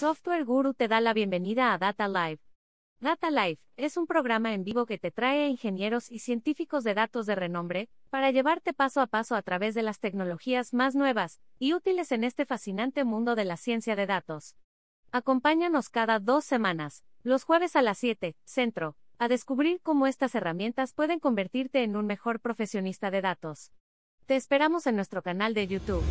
Software Guru te da la bienvenida a Data Live. Data Live es un programa en vivo que te trae a ingenieros y científicos de datos de renombre para llevarte paso a paso a través de las tecnologías más nuevas y útiles en este fascinante mundo de la ciencia de datos. Acompáñanos cada dos semanas, los jueves a las 7, centro, a descubrir cómo estas herramientas pueden convertirte en un mejor profesionista de datos. Te esperamos en nuestro canal de YouTube.